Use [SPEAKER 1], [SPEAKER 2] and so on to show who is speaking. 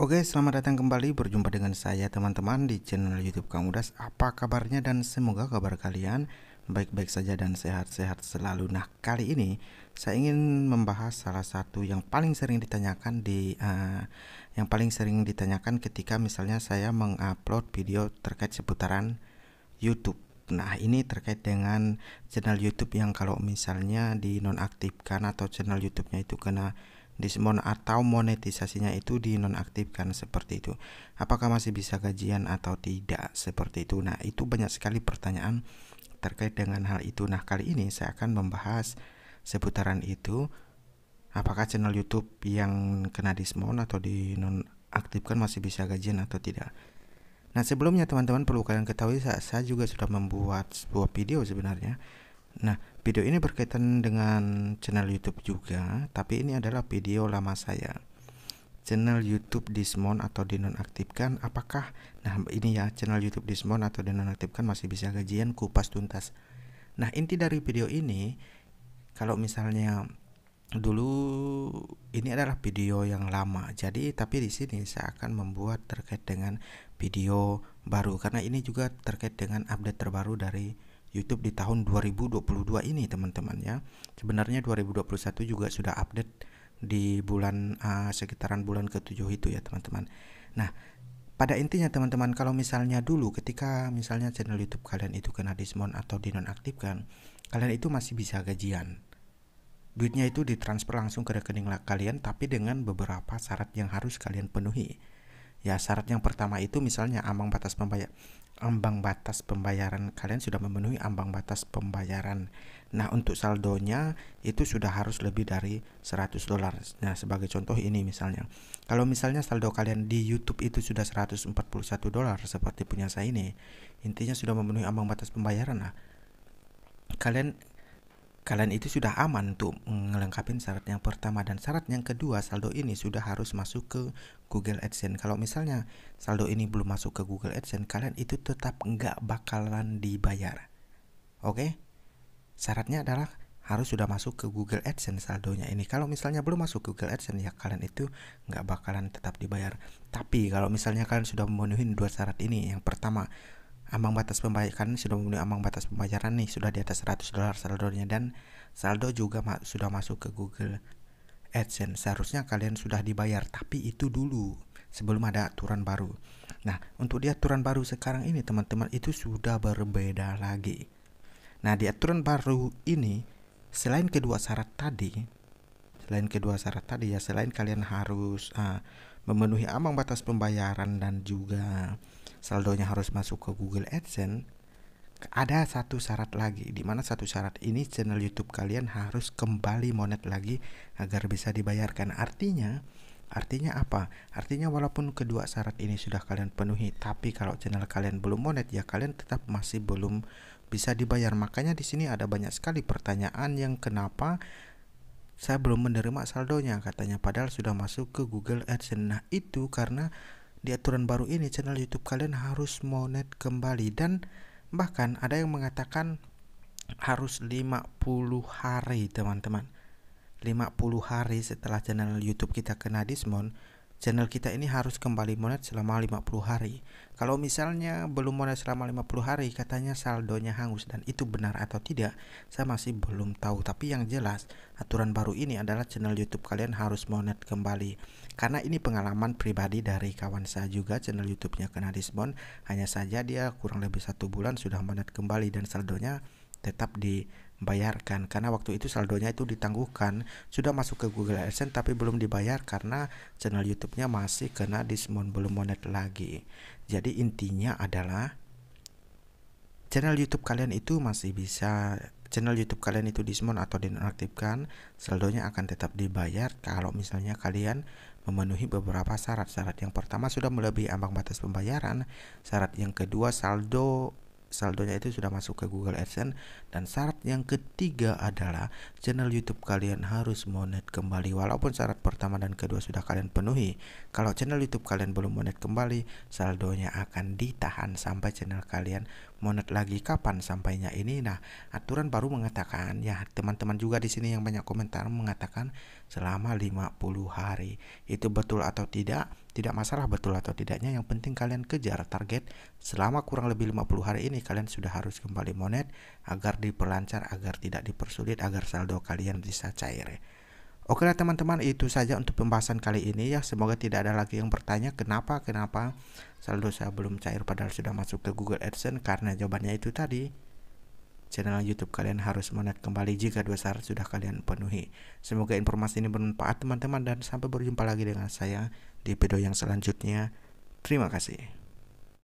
[SPEAKER 1] Oke, selamat datang kembali berjumpa dengan saya teman-teman di channel YouTube Kang Udas. Apa kabarnya dan semoga kabar kalian baik-baik saja dan sehat-sehat selalu. Nah, kali ini saya ingin membahas salah satu yang paling sering ditanyakan di uh, yang paling sering ditanyakan ketika misalnya saya mengupload video terkait seputaran YouTube. Nah, ini terkait dengan channel YouTube yang kalau misalnya dinonaktifkan atau channel YouTube-nya itu kena dismon atau monetisasinya itu dinonaktifkan seperti itu. Apakah masih bisa gajian atau tidak seperti itu? Nah, itu banyak sekali pertanyaan terkait dengan hal itu. Nah, kali ini saya akan membahas seputaran itu. Apakah channel YouTube yang kena dismon atau dinonaktifkan masih bisa gajian atau tidak? Nah sebelumnya teman-teman perlu kalian ketahui saya juga sudah membuat sebuah video sebenarnya Nah, video ini berkaitan dengan channel YouTube juga, tapi ini adalah video lama saya. Channel YouTube dismon atau dinonaktifkan, apakah nah ini ya, channel YouTube dismon atau dinonaktifkan masih bisa gajian kupas tuntas. Nah, inti dari video ini kalau misalnya dulu ini adalah video yang lama jadi tapi di sini saya akan membuat terkait dengan video baru karena ini juga terkait dengan update terbaru dari YouTube di tahun 2022 ini teman-teman ya. Sebenarnya 2021 juga sudah update di bulan uh, sekitaran bulan ke-7 itu ya teman-teman. Nah, pada intinya teman-teman kalau misalnya dulu ketika misalnya channel YouTube kalian itu kena dismon atau dinonaktifkan, kalian itu masih bisa gajian. Duitnya itu ditransfer langsung ke rekening kalian tapi dengan beberapa syarat yang harus kalian penuhi ya syarat yang pertama itu misalnya ambang batas pembayar ambang batas pembayaran kalian sudah memenuhi ambang batas pembayaran nah untuk saldonya itu sudah harus lebih dari 100 dolar nah sebagai contoh ini misalnya kalau misalnya saldo kalian di YouTube itu sudah 141 dolar seperti punya saya ini intinya sudah memenuhi ambang batas pembayaran nah kalian kalian itu sudah aman untuk melengkapi syarat yang pertama dan syarat yang kedua saldo ini sudah harus masuk ke Google AdSense kalau misalnya saldo ini belum masuk ke Google AdSense kalian itu tetap nggak bakalan dibayar oke okay? syaratnya adalah harus sudah masuk ke Google AdSense saldonya ini kalau misalnya belum masuk Google AdSense ya kalian itu nggak bakalan tetap dibayar tapi kalau misalnya kalian sudah memenuhi dua syarat ini yang pertama ambang batas pembayaran sudah memenuhi ambang batas pembayaran nih sudah di atas 100 dolar saldonya dan saldo juga ma sudah masuk ke Google AdSense seharusnya kalian sudah dibayar tapi itu dulu sebelum ada aturan baru nah untuk di aturan baru sekarang ini teman-teman itu sudah berbeda lagi nah di aturan baru ini selain kedua syarat tadi selain kedua syarat tadi ya selain kalian harus uh, memenuhi ambang batas pembayaran dan juga saldonya harus masuk ke Google AdSense, ada satu syarat lagi di mana satu syarat ini channel YouTube kalian harus kembali monet lagi agar bisa dibayarkan. Artinya, artinya apa? Artinya walaupun kedua syarat ini sudah kalian penuhi, tapi kalau channel kalian belum monet ya kalian tetap masih belum bisa dibayar. Makanya di sini ada banyak sekali pertanyaan yang kenapa saya belum menerima saldonya katanya padahal sudah masuk ke Google AdSense. Nah, itu karena di aturan baru ini channel YouTube kalian harus monet kembali dan bahkan ada yang mengatakan harus 50 hari teman-teman 50 hari setelah channel YouTube kita kena dismon channel kita ini harus kembali monet selama 50 hari kalau misalnya belum monet selama 50 hari katanya saldonya hangus dan itu benar atau tidak saya masih belum tahu tapi yang jelas aturan baru ini adalah channel YouTube kalian harus monet kembali karena ini pengalaman pribadi dari kawan saya juga channel YouTube-nya kena Bond hanya saja dia kurang lebih satu bulan sudah menet kembali dan saldonya tetap dibayarkan karena waktu itu saldonya itu ditangguhkan sudah masuk ke Google AdSense tapi belum dibayar karena channel YouTube-nya masih kena disbon belum monet lagi jadi intinya adalah channel YouTube kalian itu masih bisa channel YouTube kalian itu dismon atau dinonaktifkan saldonya akan tetap dibayar kalau misalnya kalian memenuhi beberapa syarat. Syarat yang pertama sudah melebihi ambang batas pembayaran, syarat yang kedua saldo saldonya itu sudah masuk ke Google AdSense dan syarat yang ketiga adalah channel YouTube kalian harus monet kembali walaupun syarat pertama dan kedua sudah kalian penuhi kalau channel YouTube kalian belum monet kembali saldonya akan ditahan sampai channel kalian monet lagi kapan sampainya ini nah aturan baru mengatakan ya teman-teman juga di sini yang banyak komentar mengatakan selama 50 hari itu betul atau tidak tidak masalah betul atau tidaknya, yang penting kalian kejar target selama kurang lebih 50 hari ini kalian sudah harus kembali monet agar diperlancar, agar tidak dipersulit, agar saldo kalian bisa cair. Oke lah teman-teman itu saja untuk pembahasan kali ini ya Semoga tidak ada lagi yang bertanya kenapa kenapa saldo saya belum cair padahal sudah masuk ke Google AdSense Karena jawabannya itu tadi channel YouTube kalian harus monet kembali jika dua syarat sudah kalian penuhi. Semoga informasi ini bermanfaat teman-teman dan sampai berjumpa lagi dengan saya di video yang selanjutnya. Terima kasih.